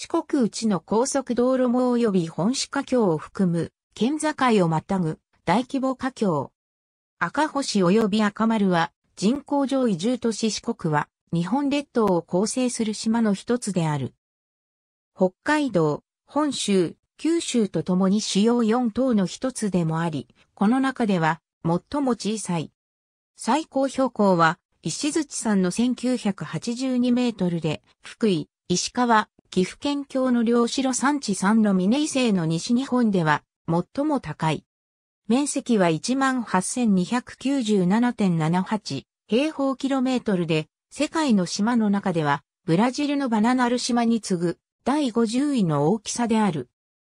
四国内の高速道路網及び本市華橋を含む、県境をまたぐ大規模華橋。赤星及び赤丸は、人口上移住都市四国は、日本列島を構成する島の一つである。北海道、本州、九州とともに主要4島の一つでもあり、この中では最も小さい。最高標高は石槌山の1982メートルで、福井、石川、岐阜県境の両城山地三の峰伊勢の西日本では最も高い。面積は18,297.78平方キロメートルで、世界の島の中では、ブラジルのバナナル島に次ぐ第50位の大きさである。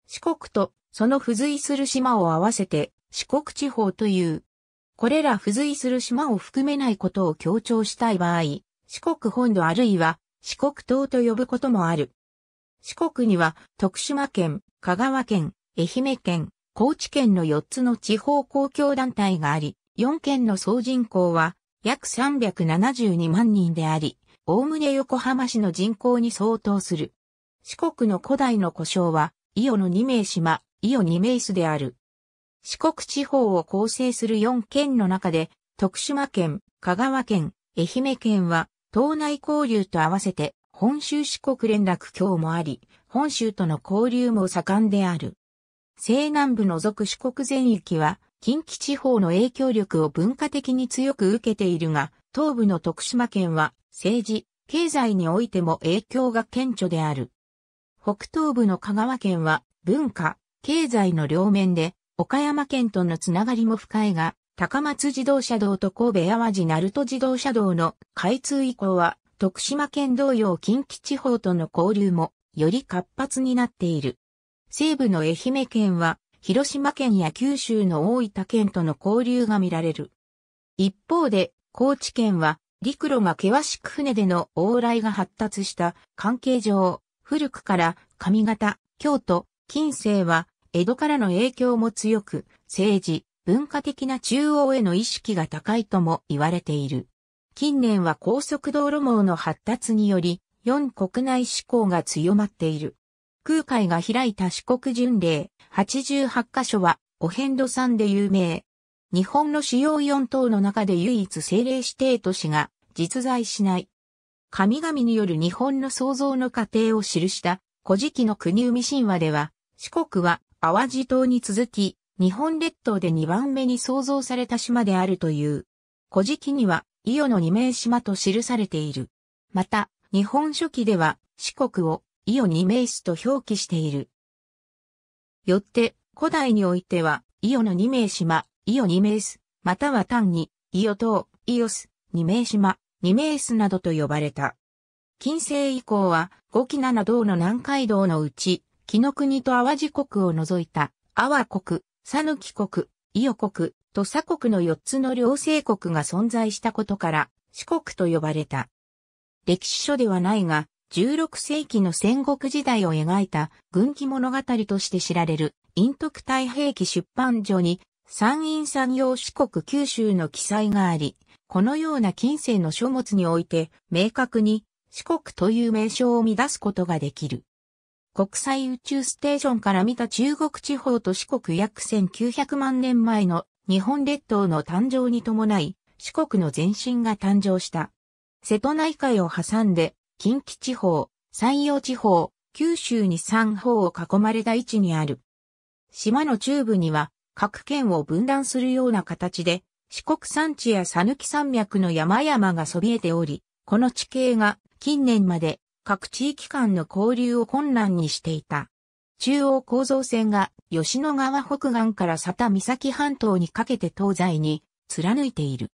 四国とその付随する島を合わせて四国地方という。これら付随する島を含めないことを強調したい場合、四国本土あるいは四国島と呼ぶこともある。四国には徳島県、香川県、愛媛県、高知県の4つの地方公共団体があり、4県の総人口は約372万人であり、おおむね横浜市の人口に相当する。四国の古代の故障は、伊予の二名島、伊予二名市である。四国地方を構成する4県の中で、徳島県、香川県、愛媛県は、島内交流と合わせて本州四国連絡橋もあり、本州との交流も盛んである。西南部除く四国全域は、近畿地方の影響力を文化的に強く受けているが、東部の徳島県は、政治、経済においても影響が顕著である。北東部の香川県は、文化、経済の両面で、岡山県とのつながりも深いが、高松自動車道と神戸淡路鳴門自動車道の開通以降は徳島県同様近畿地方との交流もより活発になっている。西部の愛媛県は広島県や九州の大分県との交流が見られる。一方で高知県は陸路が険しく船での往来が発達した関係上、古くから上方、京都、近世は江戸からの影響も強く、政治、文化的な中央への意識が高いとも言われている。近年は高速道路網の発達により、4国内志向が強まっている。空海が開いた四国巡礼、88カ所は、お遍路さんで有名。日本の主要4島の中で唯一政令指定都市が実在しない。神々による日本の創造の過程を記した古事記の国海神話では、四国は淡路島に続き、日本列島で2番目に創造された島であるという。古事記には、伊予の二名島と記されている。また、日本書紀では四国を伊予二名市と表記している。よって、古代においては、伊予の二名島、伊予二名市、または単に、伊予島、伊予市、二名島、二名市などと呼ばれた。近世以降は、五期七道の南海道のうち、紀の国と淡路国を除いた、阿波国、讃岐国、伊予国、土佐国の4つの両生国が存在したことから、四国と呼ばれた。歴史書ではないが、16世紀の戦国時代を描いた軍記物語として知られる、陰徳太平記出版所に、山陰山陽四国九州の記載があり、このような近世の書物において、明確に四国という名称をみ出すことができる。国際宇宙ステーションから見た中国地方と四国約1900万年前の日本列島の誕生に伴い、四国の前身が誕生した。瀬戸内海を挟んで、近畿地方、山陽地方、九州に三方を囲まれた位置にある。島の中部には、各県を分断するような形で、四国山地や讃岐山脈の山々がそびえており、この地形が近年まで各地域間の交流を困難にしていた。中央構造線が吉野川北岸から佐田岬半島にかけて東西に貫いている。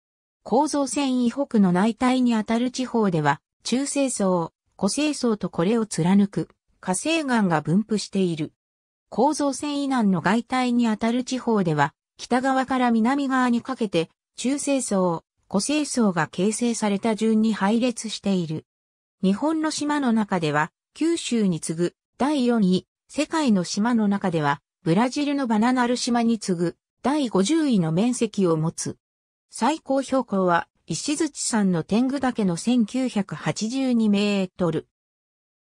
構造線以北の内帯にあたる地方では、中性層、古性層とこれを貫く、火星岩が分布している。構造線以南の外帯にあたる地方では、北側から南側にかけて、中性層、古性層が形成された順に配列している。日本の島の中では、九州に次ぐ第4位、世界の島の中では、ブラジルのバナナル島に次ぐ第50位の面積を持つ。最高標高は石槌山の天狗岳の1982メートル。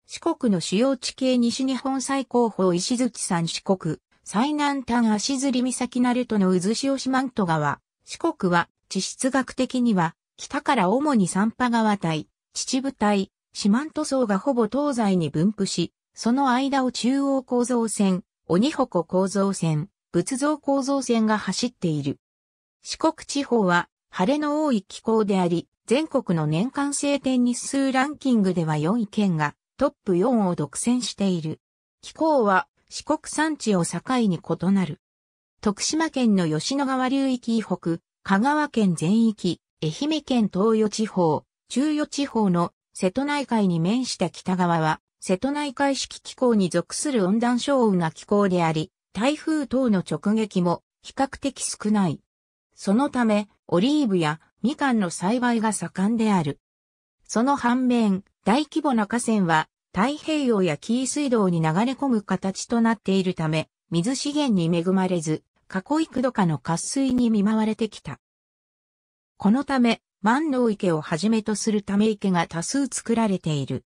四国の主要地形西日本最高峰石槌山四国、最南端足摺岬なるとの渦潮四万十川。四国は地質学的には北から主に三波川帯、秩父帯、四万十層がほぼ東西に分布し、その間を中央構造線、鬼鉾構造線、仏像構造線が走っている。四国地方は晴れの多い気候であり、全国の年間晴天日数ランキングでは4位県がトップ4を独占している。気候は四国山地を境に異なる。徳島県の吉野川流域以北、香川県全域、愛媛県東予地方、中予地方の瀬戸内海に面した北側は瀬戸内海式気候に属する温暖小雨な気候であり、台風等の直撃も比較的少ない。そのため、オリーブやみかんの栽培が盛んである。その反面、大規模な河川は太平洋や紀伊水道に流れ込む形となっているため、水資源に恵まれず、過去幾度かの渇水に見舞われてきた。このため、万能池をはじめとするため池が多数作られている。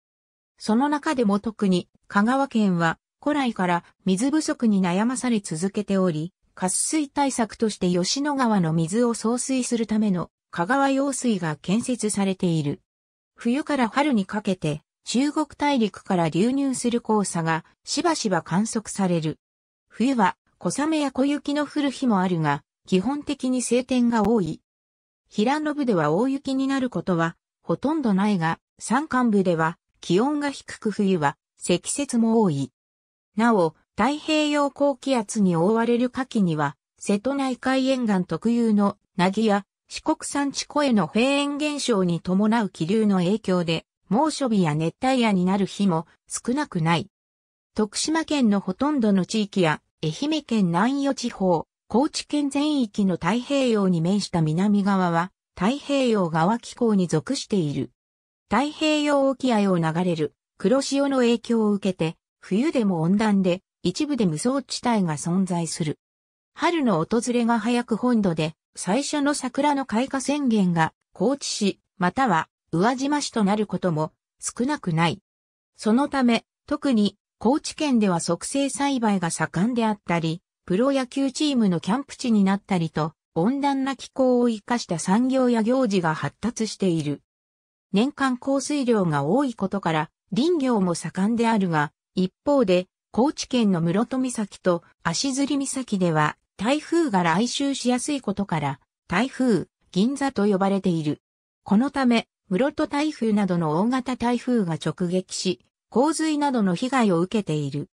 その中でも特に香川県は古来から水不足に悩まされ続けており、渇水対策として吉野川の水を送水するための香川用水が建設されている。冬から春にかけて中国大陸から流入する黄砂がしばしば観測される。冬は小雨や小雪の降る日もあるが、基本的に晴天が多い。平野部では大雪になることはほとんどないが、山間部では気温が低く冬は積雪も多い。なお、太平洋高気圧に覆われる夏季には、瀬戸内海沿岸特有のなぎや四国山地湖へのフェーン現象に伴う気流の影響で、猛暑日や熱帯夜になる日も少なくない。徳島県のほとんどの地域や、愛媛県南予地方、高知県全域の太平洋に面した南側は、太平洋側気候に属している。太平洋沖合を流れる黒潮の影響を受けて、冬でも温暖で、一部で無双地帯が存在する。春の訪れが早く本土で、最初の桜の開花宣言が、高知市、または、宇和島市となることも、少なくない。そのため、特に、高知県では促成栽培が盛んであったり、プロ野球チームのキャンプ地になったりと、温暖な気候を生かした産業や行事が発達している。年間降水量が多いことから、林業も盛んであるが、一方で、高知県の室戸岬と足摺岬では、台風が来襲しやすいことから、台風、銀座と呼ばれている。このため、室戸台風などの大型台風が直撃し、洪水などの被害を受けている。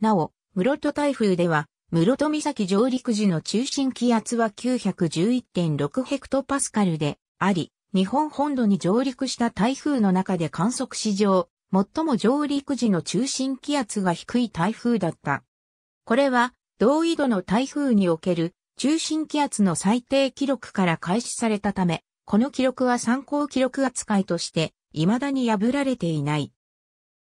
なお、室戸台風では、室戸岬上陸時の中心気圧は911.6ヘクトパスカルであり、日本本土に上陸した台風の中で観測史上、最も上陸時の中心気圧が低い台風だった。これは、同緯度の台風における中心気圧の最低記録から開始されたため、この記録は参考記録扱いとして、未だに破られていない。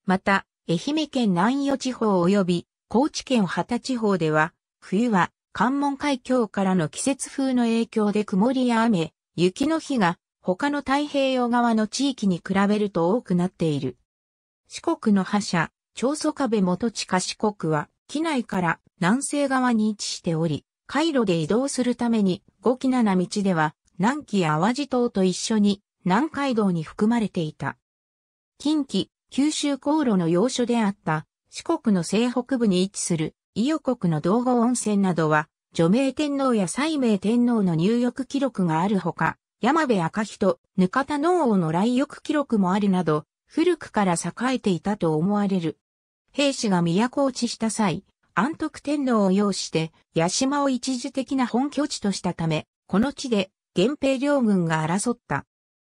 また、愛媛県南予地方及び高知県畑地方では、冬は関門海峡からの季節風の影響で曇りや雨、雪の日が他の太平洋側の地域に比べると多くなっている。四国の覇者、長祖壁元地下四国は、機内から南西側に位置しており、回路で移動するために、五木七道では、南紀や淡路島と一緒に、南海道に含まれていた。近畿、九州航路の要所であった四国の西北部に位置する伊予国の道後温泉などは、除名天皇や西明天皇の入浴記録があるほか、山部赤人、ぬかた農王の来浴記録もあるなど、古くから栄えていたと思われる。兵士が都落ちした際、安徳天皇を擁して、八島を一時的な本拠地としたため、この地で、源平両軍が争った。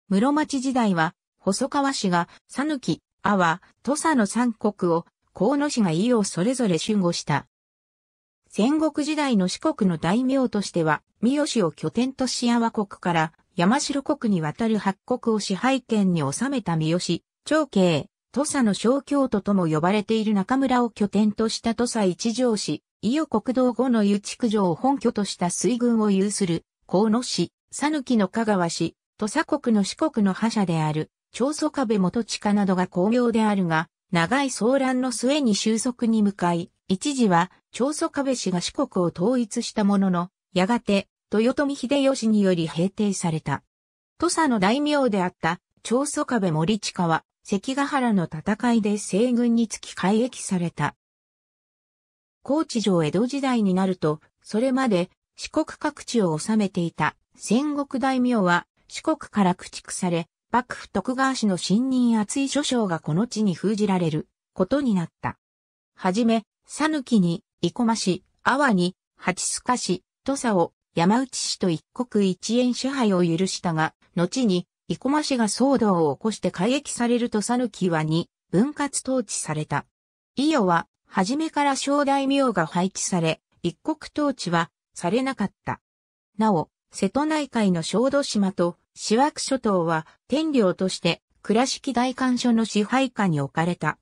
室町時代は、細川氏が、ぬき、阿波、土佐の三国を、河野氏が伊をそれぞれ守護した。戦国時代の四国の大名としては、三好を拠点とし阿波国から山城国に渡る八国を支配権に収めた三好、長慶、土佐の小京都とも呼ばれている中村を拠点とした土佐一条市、伊予国道後の湯築城を本拠とした水軍を有する、河野市、讃岐の香川市、土佐国の四国の覇者である、長宗壁元地下などが巧妙であるが、長い騒乱の末に収束に向かい、一時は長宗壁氏が四国を統一したものの、やがて豊臣秀吉により平定された。土佐の大名であった長宗壁森近は関ヶ原の戦いで西軍につき改役された。高知城江戸時代になると、それまで四国各地を治めていた戦国大名は四国から駆逐され、幕府徳川氏の信任厚い諸将がこの地に封じられることになった。はじめ、佐抜に、生駒市、阿波に、八須賀市、土佐を、山内氏と一国一円支配を許したが、後に、生駒氏が騒動を起こして改易されると讃岐はに分割統治された。伊予は、初めから小大名が配置され、一国統治はされなかった。なお、瀬戸内海の小豆島と四枠諸島は天領として倉敷大官所の支配下に置かれた。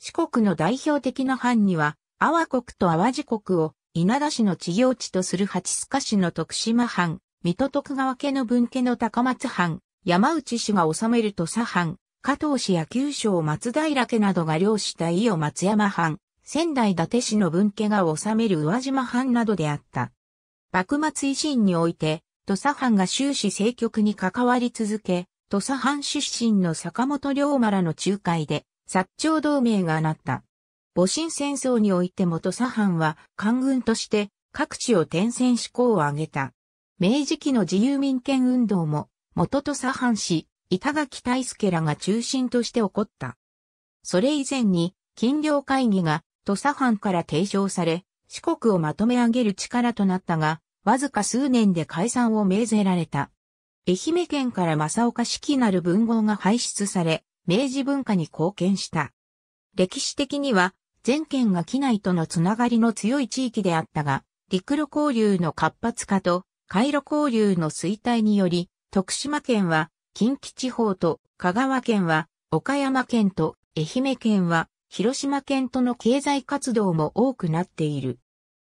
四国の代表的な藩には、阿波国と淡路国を稲田市の地行地とする八須賀市の徳島藩、水戸徳川家の分家の高松藩、山内氏が治める土佐藩、加藤氏や九州松平家などが領した伊予松山藩、仙台伊達市の分家が治める宇和島藩などであった。幕末維新において、土佐藩が終始政局に関わり続け、土佐藩出身の坂本龍馬らの仲介で、薩長同盟がなった。戊辰戦争において元左藩は官軍として各地を転戦志向を挙げた。明治期の自由民権運動も元と左藩し、板垣大助らが中心として起こった。それ以前に、金領会議が土佐藩から提唱され、四国をまとめ上げる力となったが、わずか数年で解散を命ぜられた。愛媛県から正岡式なる文豪が輩出され、明治文化に貢献した。歴史的には、全県が機内とのつながりの強い地域であったが、陸路交流の活発化と海路交流の衰退により、徳島県は近畿地方と香川県は岡山県と愛媛県は広島県との経済活動も多くなっている。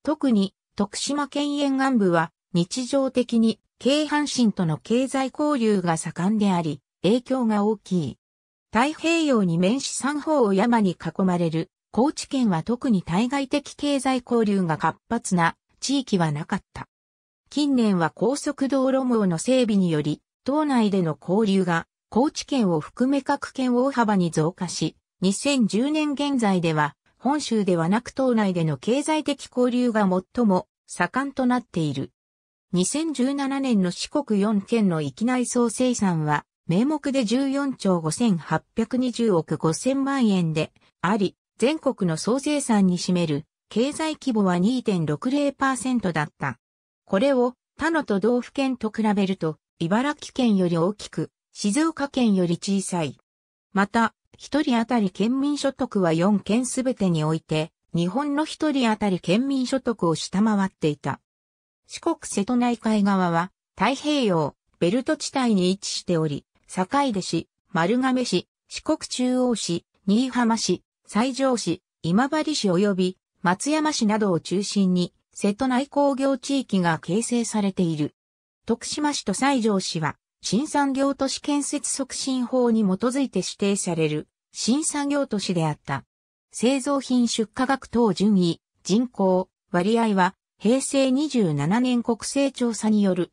特に徳島県沿岸部は日常的に京阪神との経済交流が盛んであり、影響が大きい。太平洋に面し三方を山に囲まれる高知県は特に対外的経済交流が活発な地域はなかった。近年は高速道路網の整備により、島内での交流が高知県を含め各県を大幅に増加し、2010年現在では本州ではなく島内での経済的交流が最も盛んとなっている。2017年の四国4県の域内総生産は名目で14兆5820億5000万円であり、全国の総生産に占める経済規模は2.60%だった。これを他の都道府県と比べると、茨城県より大きく、静岡県より小さい。また、一人当たり県民所得は4県すべてにおいて、日本の一人当たり県民所得を下回っていた。四国瀬戸内海側は、太平洋、ベルト地帯に位置しており、坂出市、丸亀市、四国中央市、新居浜市、西条市、今治市及び松山市などを中心に、瀬戸内工業地域が形成されている。徳島市と西条市は、新産業都市建設促進法に基づいて指定される、新産業都市であった。製造品出荷額等順位、人口、割合は、平成27年国勢調査による。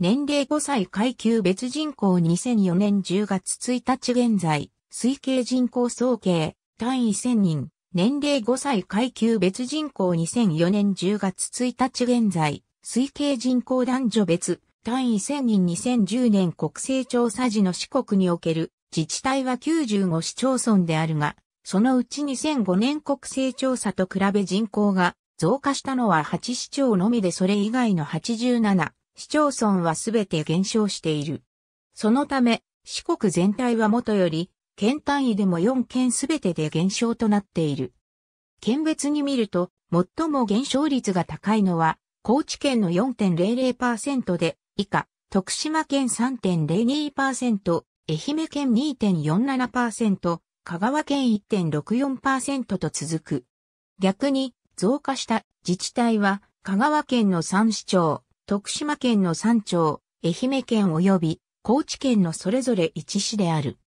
年齢5歳階級別人口2004年10月1日現在、推計人口総計単位1000人、年齢5歳階級別人口2004年10月1日現在、推計人口男女別、単位1000人2010年国勢調査時の四国における自治体は95市町村であるが、そのうち2005年国勢調査と比べ人口が増加したのは8市町のみでそれ以外の87市町村はすべて減少している。そのため、四国全体はもとより県単位でも4県すべてで減少となっている。県別に見ると、最も減少率が高いのは、高知県の4.00%で、以下、徳島県3.02%、愛媛県2.47%、香川県1.64%と続く。逆に、増加した自治体は、香川県の3市町、徳島県の3町、愛媛県及び高知県のそれぞれ1市である。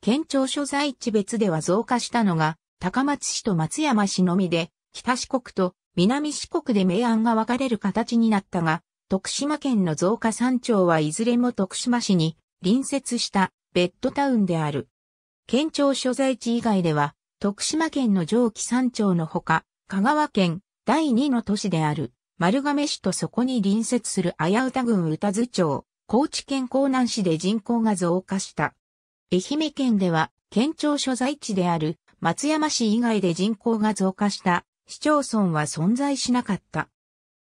県庁所在地別では増加したのが、高松市と松山市のみで、北四国と南四国で明暗が分かれる形になったが、徳島県の増加山頂はいずれも徳島市に隣接したベッドタウンである。県庁所在地以外では、徳島県の上記山頂のほか、香川県第二の都市である丸亀市とそこに隣接する綾歌郡多津町、高知県江南市で人口が増加した。愛媛県では、県庁所在地である松山市以外で人口が増加した市町村は存在しなかった。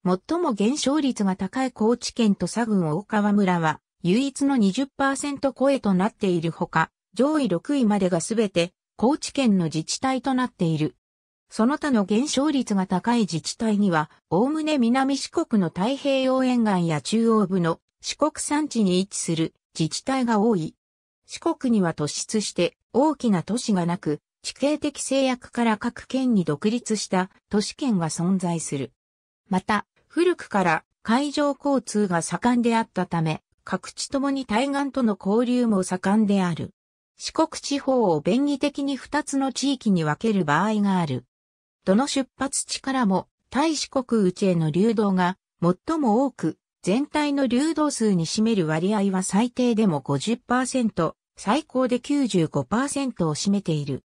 最も減少率が高い高知県と佐郡大川村は、唯一の20%超えとなっているほか、上位6位までがすべて高知県の自治体となっている。その他の減少率が高い自治体には、おおむね南四国の太平洋沿岸や中央部の四国山地に位置する自治体が多い。四国には突出して大きな都市がなく、地形的制約から各県に独立した都市圏が存在する。また、古くから海上交通が盛んであったため、各地ともに対岸との交流も盛んである。四国地方を便宜的に二つの地域に分ける場合がある。どの出発地からも、対四国内への流動が最も多く、全体の流動数に占める割合は最低でも50%、最高で95%を占めている。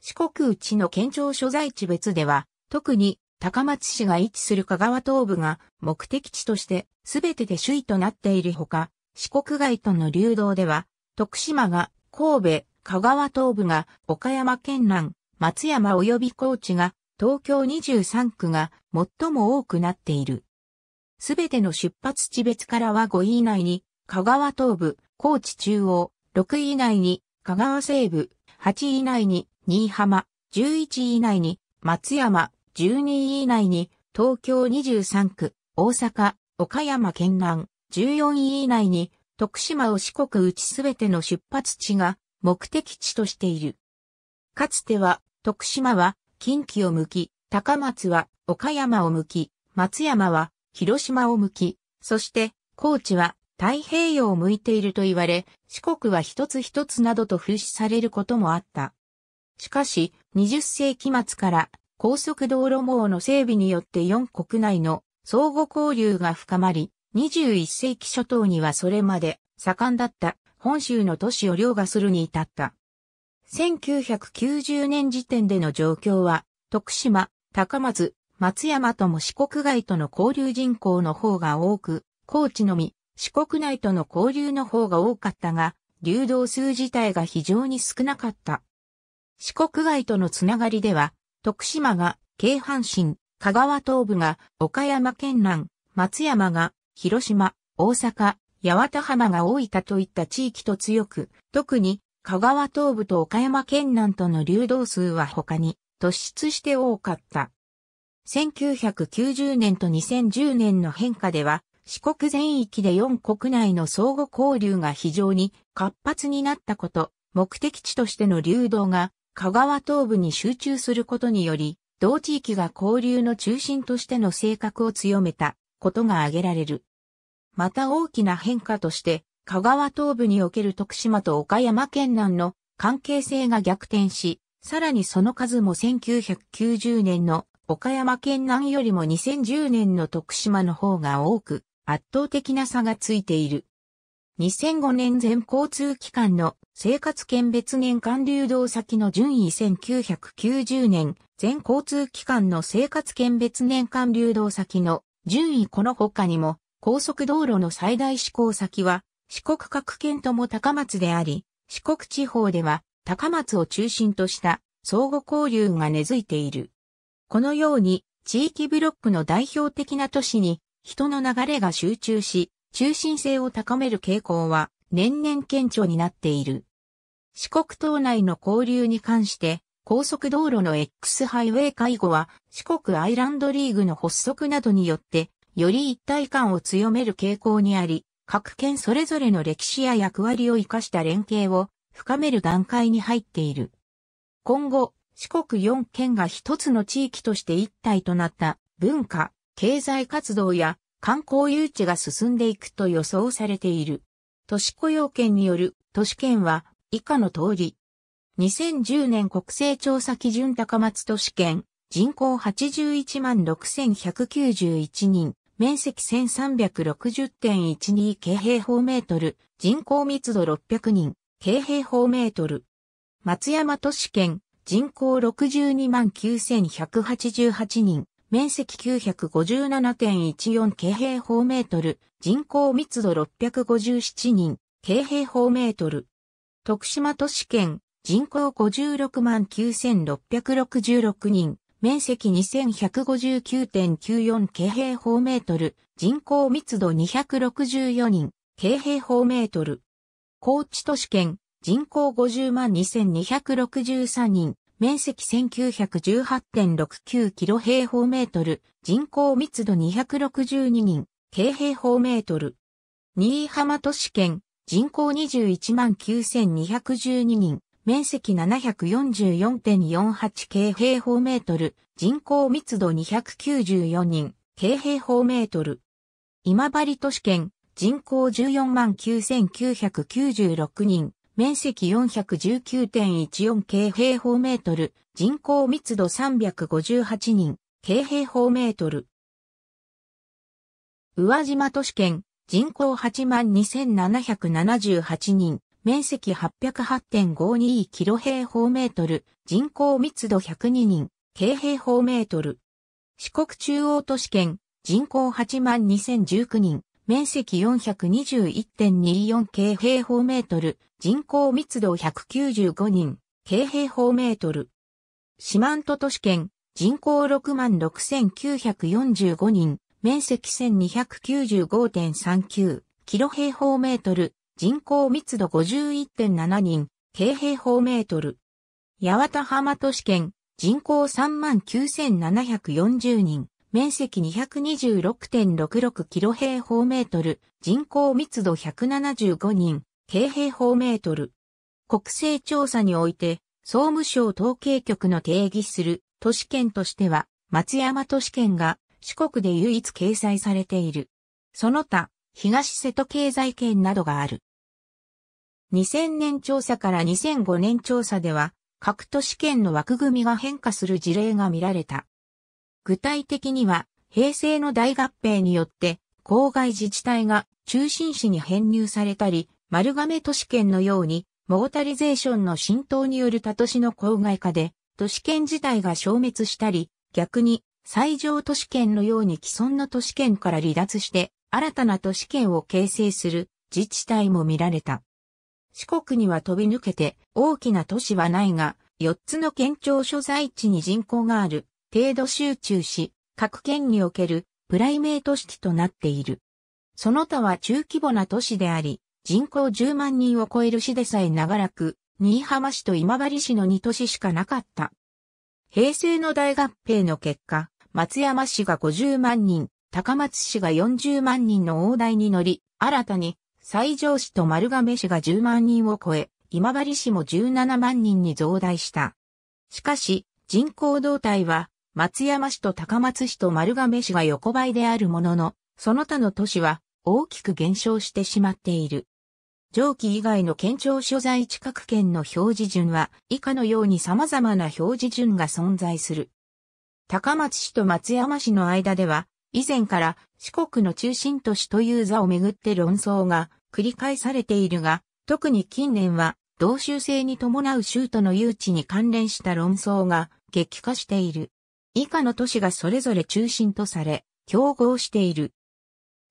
四国うちの県庁所在地別では、特に高松市が位置する香川東部が目的地として全てで首位となっているほか、四国外との流動では、徳島が神戸、香川東部が岡山県南、松山及び高知が東京23区が最も多くなっている。すべての出発地別からは5位以内に、香川東部、高知中央、6位以内に香川西部、8位以内に新居浜、11位以内に松山、12位以内に東京23区、大阪、岡山県南、14位以内に徳島を四国うちすべての出発地が目的地としている。かつては徳島は近畿を向き、高松は岡山を向き、松山は広島を向き、そして高知は太平洋を向いていると言われ、四国は一つ一つなどと風刺されることもあった。しかし、20世紀末から高速道路網の整備によって4国内の相互交流が深まり、21世紀初頭にはそれまで盛んだった本州の都市を凌駕するに至った。1990年時点での状況は、徳島、高松、松山とも四国外との交流人口の方が多く、高知のみ、四国内との交流の方が多かったが、流動数自体が非常に少なかった。四国外とのつながりでは、徳島が京阪神、香川東部が岡山県南、松山が広島、大阪、八幡浜が大分といった地域と強く、特に香川東部と岡山県南との流動数は他に突出して多かった。1990年と2010年の変化では、四国全域で4国内の相互交流が非常に活発になったこと、目的地としての流動が香川東部に集中することにより、同地域が交流の中心としての性格を強めたことが挙げられる。また大きな変化として、香川東部における徳島と岡山県南の関係性が逆転し、さらにその数も1990年の岡山県南よりも2010年の徳島の方が多く圧倒的な差がついている。2005年全交通機関の生活圏別年間流動先の順位1990年、全交通機関の生活圏別年間流動先の順位この他にも、高速道路の最大施行先は、四国各県とも高松であり、四国地方では高松を中心とした相互交流が根付いている。このように、地域ブロックの代表的な都市に人の流れが集中し、中心性を高める傾向は年々顕著になっている。四国島内の交流に関して、高速道路の X ハイウェイ介護は四国アイランドリーグの発足などによって、より一体感を強める傾向にあり、各県それぞれの歴史や役割を生かした連携を深める段階に入っている。今後、四国4県が一つの地域として一体となった文化、経済活動や観光誘致が進んでいくと予想されている。都市雇用権による都市圏は以下の通り。2010年国勢調査基準高松都市圏、人口81万6191人、面積1360.12京平方メートル、人口密度600人、京平方メートル。松山都市圏、人口62万9188人、面積957.14京平方メートル、人口密度657人、京平方メートル。徳島都市圏、人口56万9666人、面積2159.94京平方メートル、人口密度264人、京平方メートル。高知都市圏、人口50万2263人、面積1918.69キロ平方メートル、人口密度262人、京平方メートル。新居浜都市圏、人口21万9212人、面積744.48京平方メートル、人口密度294人、京平方メートル。今治都市圏、人口14万9996人、面積419.14京平方メートル、人口密度358人、京平方メートル。宇和島都市圏、人口82,778人、面積808.52キロ平方メートル、人口密度102人、京平方メートル。四国中央都市圏、人口82,019人、面積421.24京平方メートル、人口密度195人、京平方メートル。四万十都市圏、人口6万6945人、面積1295.39キロ平方メートル、人口密度51.7人、京平方メートル。八幡浜都市圏、人口3万9740人、面積226.66キロ平方メートル、人口密度175人、経平方メートル。国勢調査において、総務省統計局の定義する都市圏としては、松山都市圏が四国で唯一掲載されている。その他、東瀬戸経済圏などがある。2000年調査から2005年調査では、各都市圏の枠組みが変化する事例が見られた。具体的には、平成の大合併によって、郊外自治体が中心市に編入されたり、丸亀都市圏のように、モータリゼーションの浸透による他都市の郊外化で、都市圏自体が消滅したり、逆に、最上都市圏のように既存の都市圏から離脱して、新たな都市圏を形成する自治体も見られた。四国には飛び抜けて大きな都市はないが、4つの県庁所在地に人口がある程度集中し、各県におけるプライメート式となっている。その他は中規模な都市であり、人口10万人を超える市でさえ長らく、新居浜市と今治市の2都市しかなかった。平成の大合併の結果、松山市が50万人、高松市が40万人の大台に乗り、新たに西条市と丸亀市が10万人を超え、今治市も17万人に増大した。しかし、人口動態は松山市と高松市と丸亀市が横ばいであるものの、その他の都市は大きく減少してしまっている。上記以外の県庁所在地各県の表示順は以下のように様々な表示順が存在する。高松市と松山市の間では、以前から四国の中心都市という座をめぐって論争が繰り返されているが、特に近年は同州制に伴う州都の誘致に関連した論争が激化している。以下の都市がそれぞれ中心とされ、競合している。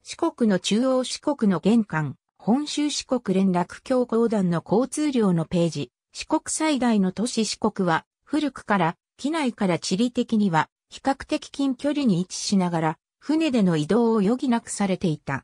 四国の中央四国の玄関、本州四国連絡協行団の交通量のページ、四国最大の都市四国は、古くから、機内から地理的には、比較的近距離に位置しながら、船での移動を余儀なくされていた。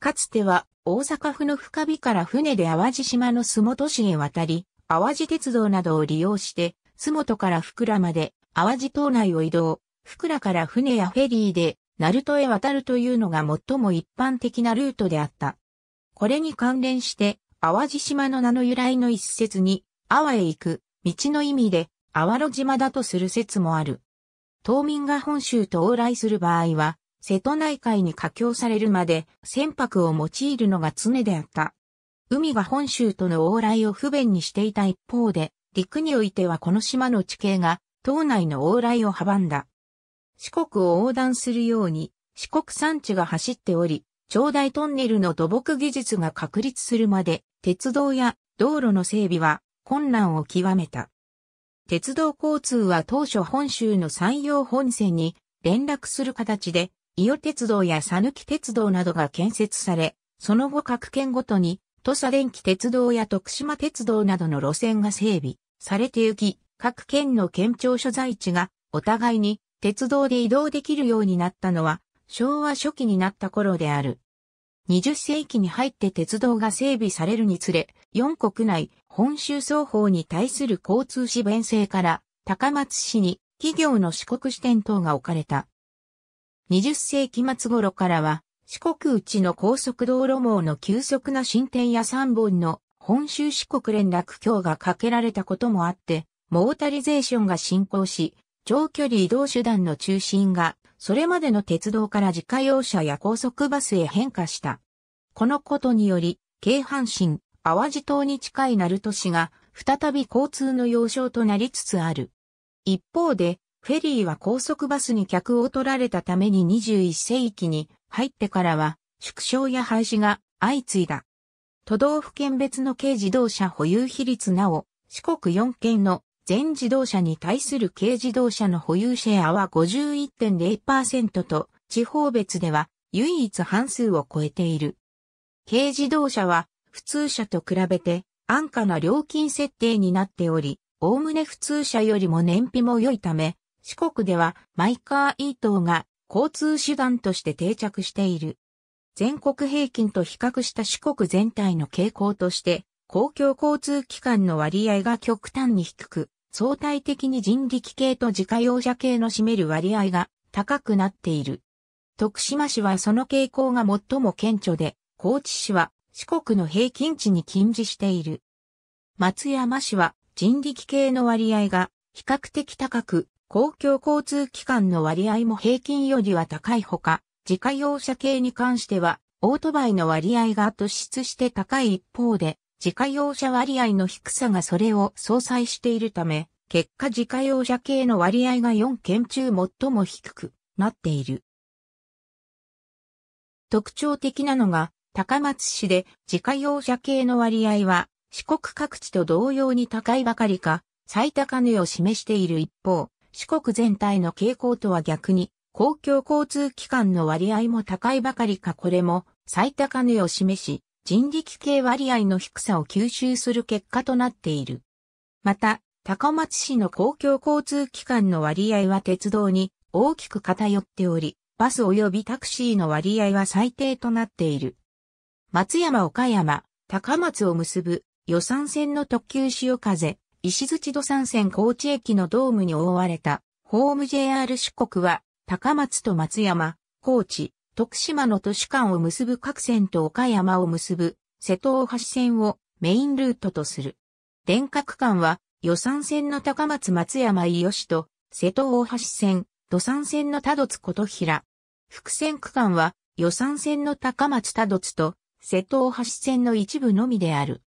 かつては、大阪府の深火から船で淡路島の洲本市へ渡り、淡路鉄道などを利用して、洲本から福良まで淡路島内を移動、福良から船やフェリーで、鳴門へ渡るというのが最も一般的なルートであった。これに関連して、淡路島の名の由来の一説に、阿波へ行く、道の意味で、阿波路島だとする説もある。島民が本州と往来する場合は、瀬戸内海に架橋されるまで船舶を用いるのが常であった。海が本州との往来を不便にしていた一方で、陸においてはこの島の地形が島内の往来を阻んだ。四国を横断するように、四国山地が走っており、長大トンネルの土木技術が確立するまで、鉄道や道路の整備は困難を極めた。鉄道交通は当初本州の山陽本線に連絡する形で、伊予鉄道や佐抜鉄道などが建設され、その後各県ごとに土佐電気鉄道や徳島鉄道などの路線が整備されてゆき、各県の県庁所在地がお互いに鉄道で移動できるようになったのは昭和初期になった頃である。20世紀に入って鉄道が整備されるにつれ、4国内、本州双方に対する交通支弁制から、高松市に企業の四国支店等が置かれた。20世紀末頃からは、四国内の高速道路網の急速な進展や3本の本州四国連絡橋が架けられたこともあって、モータリゼーションが進行し、長距離移動手段の中心が、それまでの鉄道から自家用車や高速バスへ変化した。このことにより、京阪神、淡路島に近い鳴門市が、再び交通の要衝となりつつある。一方で、フェリーは高速バスに客を取られたために21世紀に入ってからは、縮小や廃止が相次いだ。都道府県別の軽自動車保有比率なお、四国4県の全自動車に対する軽自動車の保有シェアは51.0%と、地方別では唯一半数を超えている。軽自動車は普通車と比べて安価な料金設定になっており、おおむね普通車よりも燃費も良いため、四国ではマイカー E 等が交通手段として定着している。全国平均と比較した四国全体の傾向として、公共交通機関の割合が極端に低く、相対的に人力系と自家用車系の占める割合が高くなっている。徳島市はその傾向が最も顕著で、高知市は四国の平均値に近似している。松山市は人力系の割合が比較的高く、公共交通機関の割合も平均よりは高いほか、自家用車系に関しては、オートバイの割合が突出して高い一方で、自家用車割合の低さがそれを相殺しているため、結果自家用車系の割合が4件中最も低くなっている。特徴的なのが、高松市で自家用車系の割合は四国各地と同様に高いばかりか、最高値を示している一方、四国全体の傾向とは逆に、公共交通機関の割合も高いばかりかこれも最高値を示し、人力系割合の低さを吸収する結果となっている。また、高松市の公共交通機関の割合は鉄道に大きく偏っており、バス及びタクシーの割合は最低となっている。松山岡山、高松を結ぶ予算線の特急潮風、石槌土山線高知駅のドームに覆われた、ホーム JR 四国は、高松と松山、高知、徳島の都市間を結ぶ各線と岡山を結ぶ瀬戸大橋線をメインルートとする。電化区間は予算線の高松松山伊予市と瀬戸大橋線、土産線の多度津琴平。伏線区間は予算線の高松多度津と瀬戸大橋線の一部のみである。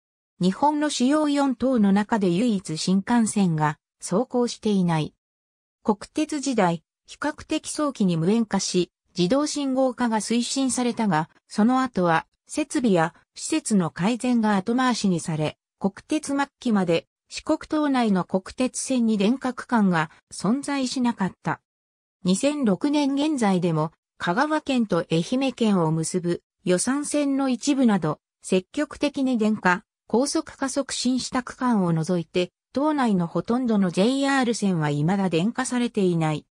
日本の主要4島の中で唯一新幹線が走行していない。国鉄時代、比較的早期に無縁化し、自動信号化が推進されたが、その後は設備や施設の改善が後回しにされ、国鉄末期まで四国島内の国鉄線に電化区間が存在しなかった。2006年現在でも香川県と愛媛県を結ぶ予算線の一部など積極的に電化、高速化促進した区間を除いて、島内のほとんどの JR 線は未だ電化されていない。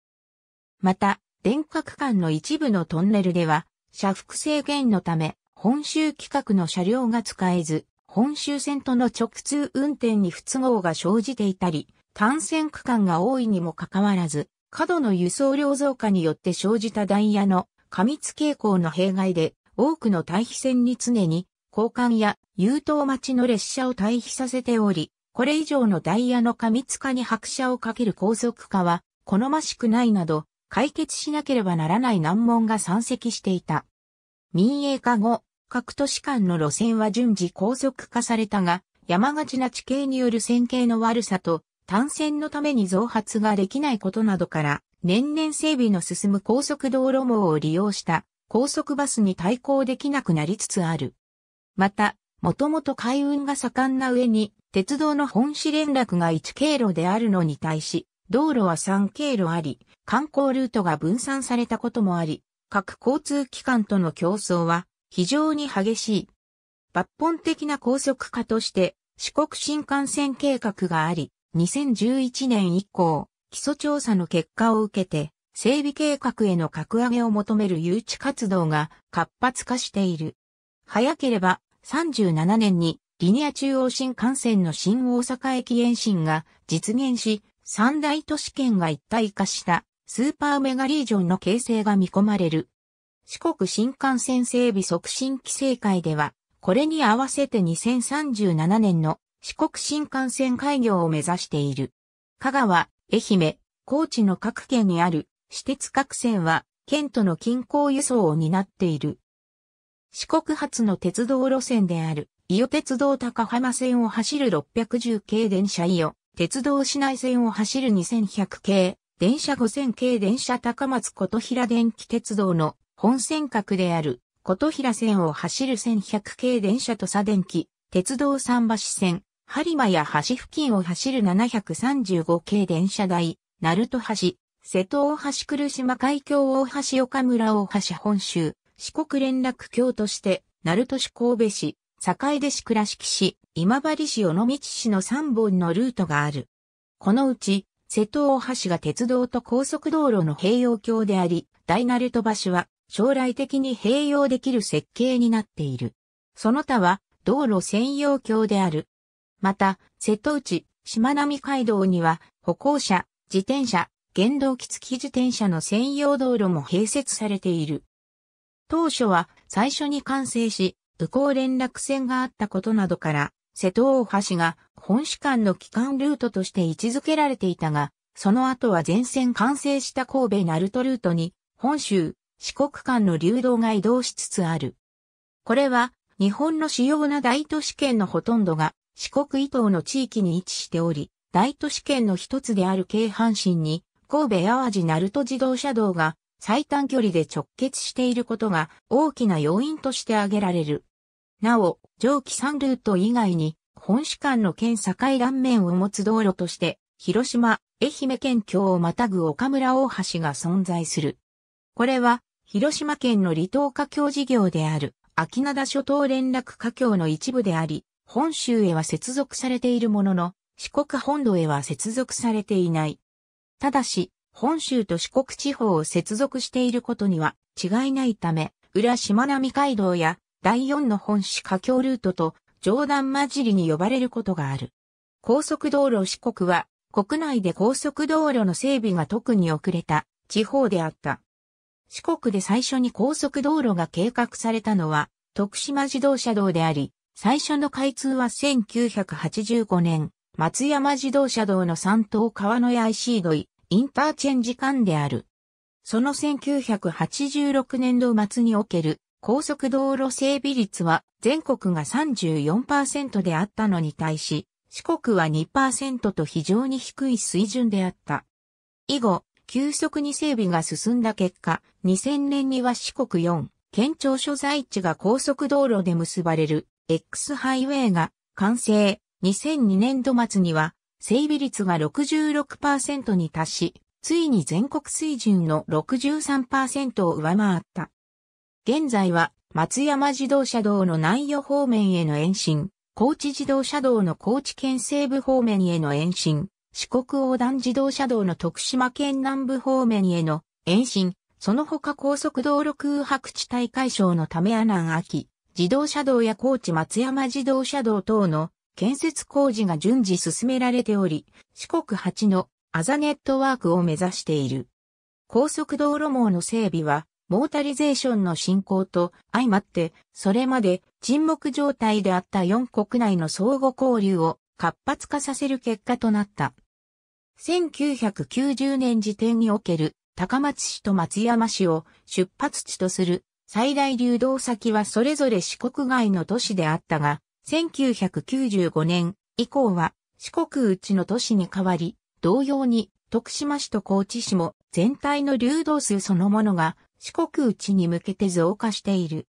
また、電化区間の一部のトンネルでは、車幅制限のため、本州規格の車両が使えず、本州線との直通運転に不都合が生じていたり、単線区間が多いにもかかわらず、過度の輸送量増加によって生じたダイヤの過密傾向の弊害で、多くの対比線に常に交換や優等待ちの列車を対比させており、これ以上のダイヤの過密化に拍車をかける高速化は好ましくないなど、解決しなければならない難問が山積していた。民営化後、各都市間の路線は順次高速化されたが、山がちな地形による線形の悪さと、単線のために増発ができないことなどから、年々整備の進む高速道路網を利用した高速バスに対抗できなくなりつつある。また、もともと海運が盛んな上に、鉄道の本市連絡が1経路であるのに対し、道路は3経路あり、観光ルートが分散されたこともあり、各交通機関との競争は非常に激しい。抜本的な高速化として四国新幹線計画があり、2011年以降、基礎調査の結果を受けて、整備計画への格上げを求める誘致活動が活発化している。早ければ37年にリニア中央新幹線の新大阪駅延伸が実現し、三大都市圏が一体化したスーパーメガリージョンの形成が見込まれる。四国新幹線整備促進規制会では、これに合わせて2037年の四国新幹線開業を目指している。香川、愛媛、高知の各県にある私鉄各線は、県との近郊輸送を担っている。四国発の鉄道路線である、伊予鉄道高浜線を走る610系電車伊予、鉄道市内線を走る2100系、電車5000系電車高松琴平電気鉄道の本線角である琴平線を走る1100系電車と佐電気、鉄道桟橋線、播磨や橋付近を走る735系電車台、鳴門橋、瀬戸大橋来島海峡大橋岡村大橋本州、四国連絡橋として、鳴門市神戸市、坂出市倉敷市、今治市尾道市の3本のルートがある。このうち、瀬戸大橋が鉄道と高速道路の併用橋であり、大鳴門橋は将来的に併用できる設計になっている。その他は道路専用橋である。また、瀬戸内、しまなみ海道には歩行者、自転車、原動機付き自転車の専用道路も併設されている。当初は最初に完成し、こう連絡船があったことなどから、瀬戸大橋が本市間の帰還ルートとして位置づけられていたが、その後は前線完成した神戸ナルトルートに、本州、四国間の流動が移動しつつある。これは、日本の主要な大都市圏のほとんどが、四国以東の地域に位置しており、大都市圏の一つである京阪神に、神戸淡路鳴門自動車道が最短距離で直結していることが大きな要因として挙げられる。なお、上記3ルート以外に、本市間の県境断面を持つ道路として、広島、愛媛県境をまたぐ岡村大橋が存在する。これは、広島県の離島架橋事業である、秋灘諸島連絡架橋の一部であり、本州へは接続されているものの、四国本土へは接続されていない。ただし、本州と四国地方を接続していることには違いないため、浦島並海道や第4の本市華橋ルートと冗談混じりに呼ばれることがある。高速道路四国は国内で高速道路の整備が特に遅れた地方であった。四国で最初に高速道路が計画されたのは徳島自動車道であり、最初の開通は1985年、松山自動車道の三島川の IC ドイ、インターチェンジ間である。その1986年度末における高速道路整備率は全国が34%であったのに対し、四国は2%と非常に低い水準であった。以後、急速に整備が進んだ結果、2000年には四国4、県庁所在地が高速道路で結ばれる X ハイウェイが完成。2002年度末には整備率が66%に達し、ついに全国水準の63%を上回った。現在は松山自動車道の南予方面への延伸、高知自動車道の高知県西部方面への延伸、四国横断自動車道の徳島県南部方面への延伸、その他高速道路空白地帯解消のため阿南秋、自動車道や高知松山自動車道等の建設工事が順次進められており、四国8のアザネットワークを目指している。高速道路網の整備は、モータリゼーションの進行と相まって、それまで沈黙状態であった4国内の相互交流を活発化させる結果となった。1990年時点における高松市と松山市を出発地とする最大流動先はそれぞれ四国外の都市であったが、1995年以降は四国内の都市に変わり、同様に徳島市と高知市も全体の流動数そのものが四国内に向けて増加している。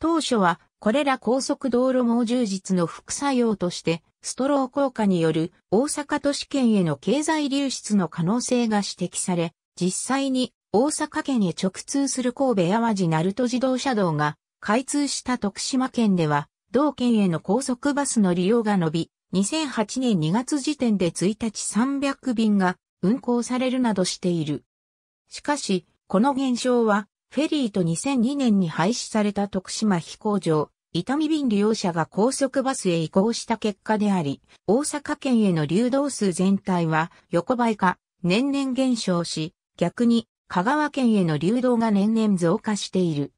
当初はこれら高速道路網充実の副作用としてストロー効果による大阪都市圏への経済流出の可能性が指摘され、実際に大阪県へ直通する神戸淡路鳴門自動車道が開通した徳島県では、同県への高速バスの利用が伸び、2008年2月時点で1日300便が運行されるなどしている。しかし、この現象は、フェリーと2002年に廃止された徳島飛行場、伊丹便利用者が高速バスへ移行した結果であり、大阪県への流動数全体は横ばいか年々減少し、逆に香川県への流動が年々増加している。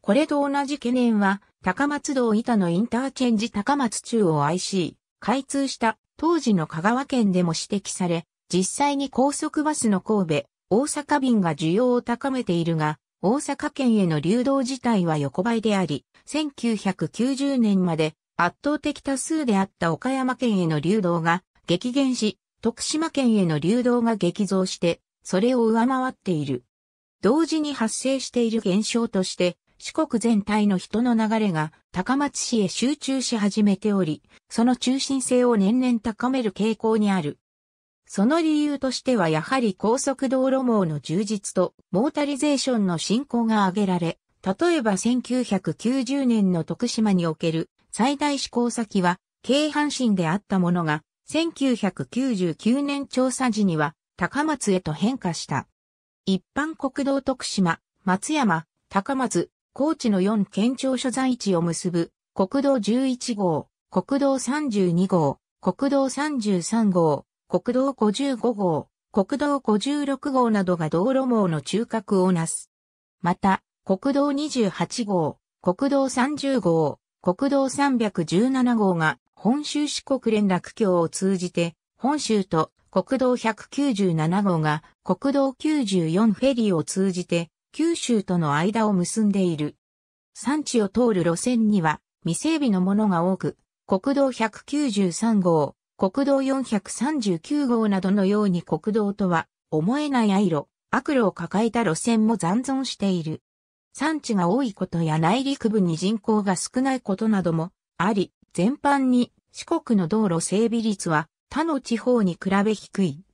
これと同じ懸念は、高松道板のインターチェンジ高松中央 IC、開通した当時の香川県でも指摘され、実際に高速バスの神戸、大阪便が需要を高めているが、大阪県への流動自体は横ばいであり、1990年まで圧倒的多数であった岡山県への流動が激減し、徳島県への流動が激増して、それを上回っている。同時に発生している現象として、四国全体の人の流れが高松市へ集中し始めており、その中心性を年々高める傾向にある。その理由としてはやはり高速道路網の充実とモータリゼーションの進行が挙げられ、例えば1990年の徳島における最大試行先は京阪神であったものが、1999年調査時には高松へと変化した。一般国道徳島、松山、高松、高知の4県庁所在地を結ぶ国道11号、国道32号、国道33号、国道55号、国道56号などが道路網の中核をなす。また、国道28号、国道30号、国道317号が本州四国連絡橋を通じて、本州と国道197号が国道94フェリーを通じて、九州との間を結んでいる。山地を通る路線には未整備のものが多く、国道193号、国道439号などのように国道とは思えない愛路、悪路を抱えた路線も残存している。産地が多いことや内陸部に人口が少ないことなどもあり、全般に四国の道路整備率は他の地方に比べ低い。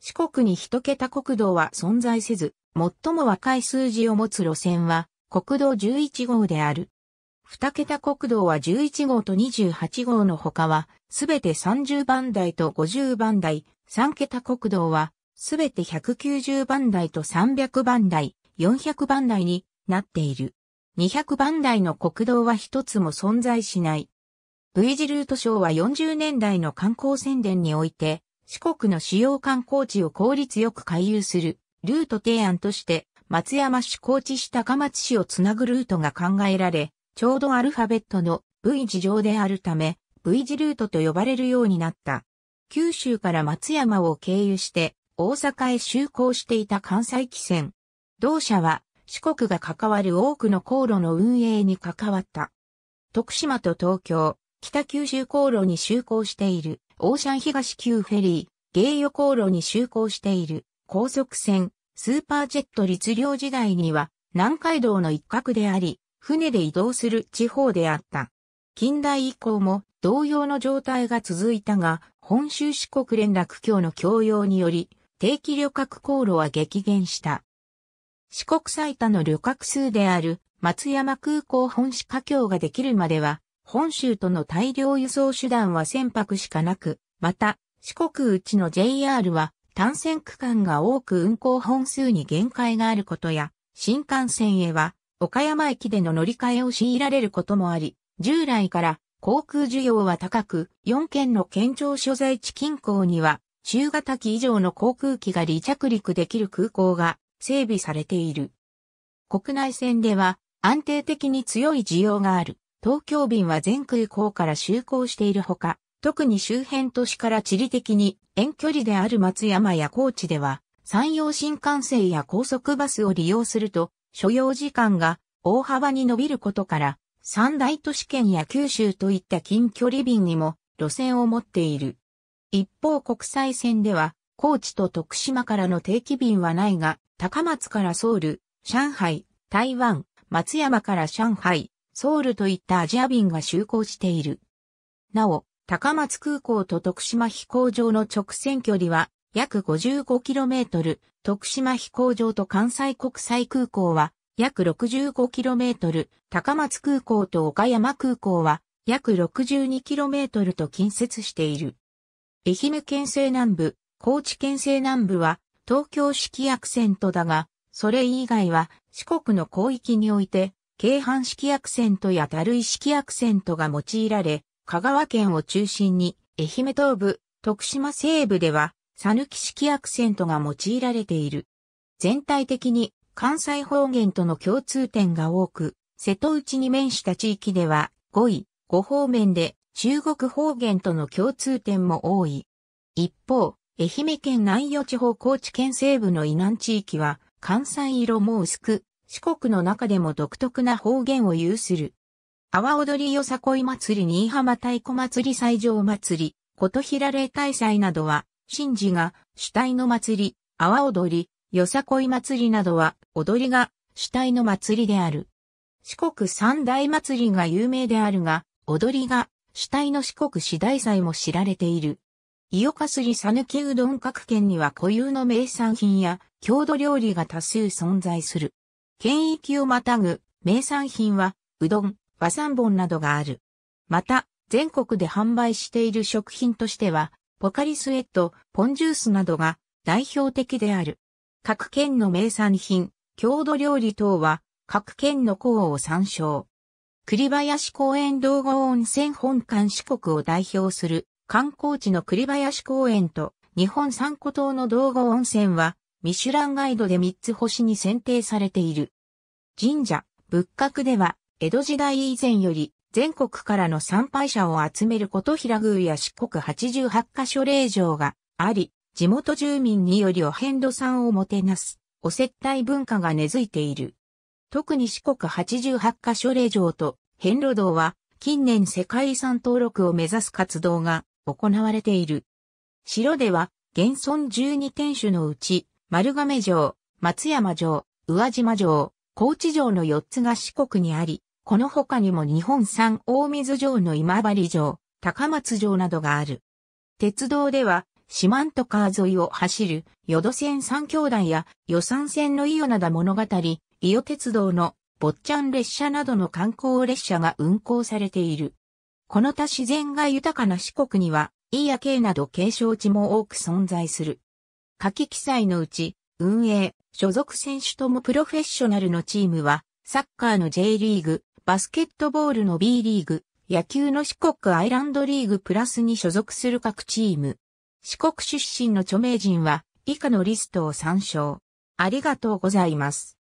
四国に一桁国道は存在せず、最も若い数字を持つ路線は国道11号である。二桁国道は11号と28号の他は、すべて30番台と50番台、三桁国道は、すべて190番台と300番台、400番台になっている。200番台の国道は一つも存在しない。V 字ルート賞は40年代の観光宣伝において、四国の主要観光地を効率よく回遊するルート提案として、松山市高知市高松市をつなぐルートが考えられ、ちょうどアルファベットの V 字上であるため、V 字ルートと呼ばれるようになった。九州から松山を経由して、大阪へ就航していた関西汽船。同社は、四国が関わる多くの航路の運営に関わった。徳島と東京、北九州航路に就航している、オーシャン東急フェリー、芸予航路に就航している、高速船、スーパージェット律令時代には、南海道の一角であり、船で移動する地方であった。近代以降も同様の状態が続いたが、本州四国連絡橋の供用により、定期旅客航路は激減した。四国最多の旅客数である松山空港本市架橋ができるまでは、本州との大量輸送手段は船舶しかなく、また、四国うちの JR は単線区間が多く運行本数に限界があることや、新幹線へは岡山駅での乗り換えを強いられることもあり、従来から航空需要は高く、4県の県庁所在地近郊には、中型機以上の航空機が離着陸できる空港が整備されている。国内線では安定的に強い需要がある。東京便は全空港から就航しているほか、特に周辺都市から地理的に遠距離である松山や高知では、山陽新幹線や高速バスを利用すると所要時間が大幅に伸びることから、三大都市圏や九州といった近距離便にも路線を持っている。一方国際線では、高知と徳島からの定期便はないが、高松からソウル、上海、台湾、松山から上海、ソウルといったアジア便が就航している。なお、高松空港と徳島飛行場の直線距離は約 55km、徳島飛行場と関西国際空港は約 65km、高松空港と岡山空港は約 62km と近接している。愛媛県西南部、高知県西南部は東京式アクセントだが、それ以外は四国の広域において、京阪式アクセントや樽井式アクセントが用いられ、香川県を中心に、愛媛東部、徳島西部では、さぬき式アクセントが用いられている。全体的に関西方言との共通点が多く、瀬戸内に面した地域では5位、5方面で中国方言との共通点も多い。一方、愛媛県南予地方高知県西部の以南地域は関西色も薄く、四国の中でも独特な方言を有する。阿波踊りよさこい祭り新居浜太鼓祭り西条祭り、琴平霊大祭などは神事が主体の祭り、阿波踊り、よさこい祭りなどは踊りが主体の祭りである。四国三大祭りが有名であるが、踊りが主体の四国四大祭も知られている。伊予かすりさぬきうどん各県には固有の名産品や郷土料理が多数存在する。県域をまたぐ名産品は、うどん、和三本などがある。また、全国で販売している食品としては、ポカリスエット、ポンジュースなどが代表的である。各県の名産品、郷土料理等は各県の項を参照。栗林公園道後温泉本館四国を代表する観光地の栗林公園と日本三古島の道後温泉はミシュランガイドで三つ星に選定されている。神社、仏閣では江戸時代以前より全国からの参拝者を集めること平宮や四国88カ所霊場があり、地元住民によりお遍路さんをもてなす、お接待文化が根付いている。特に四国88カ所霊場と遍路道は近年世界遺産登録を目指す活動が行われている。城では現存12天守のうち丸亀城、松山城、宇和島城、高知城の4つが四国にあり、この他にも日本産大水城の今治城、高松城などがある。鉄道では、四万十川沿いを走る、淀線三兄弟や、予算線の伊予灘物語、伊予鉄道の、坊ちゃん列車などの観光列車が運行されている。この他自然が豊かな四国には、いい夜景など継承地も多く存在する。夏季記載のうち、運営、所属選手ともプロフェッショナルのチームは、サッカーの J リーグ、バスケットボールの B リーグ、野球の四国アイランドリーグプラスに所属する各チーム。四国出身の著名人は以下のリストを参照。ありがとうございます。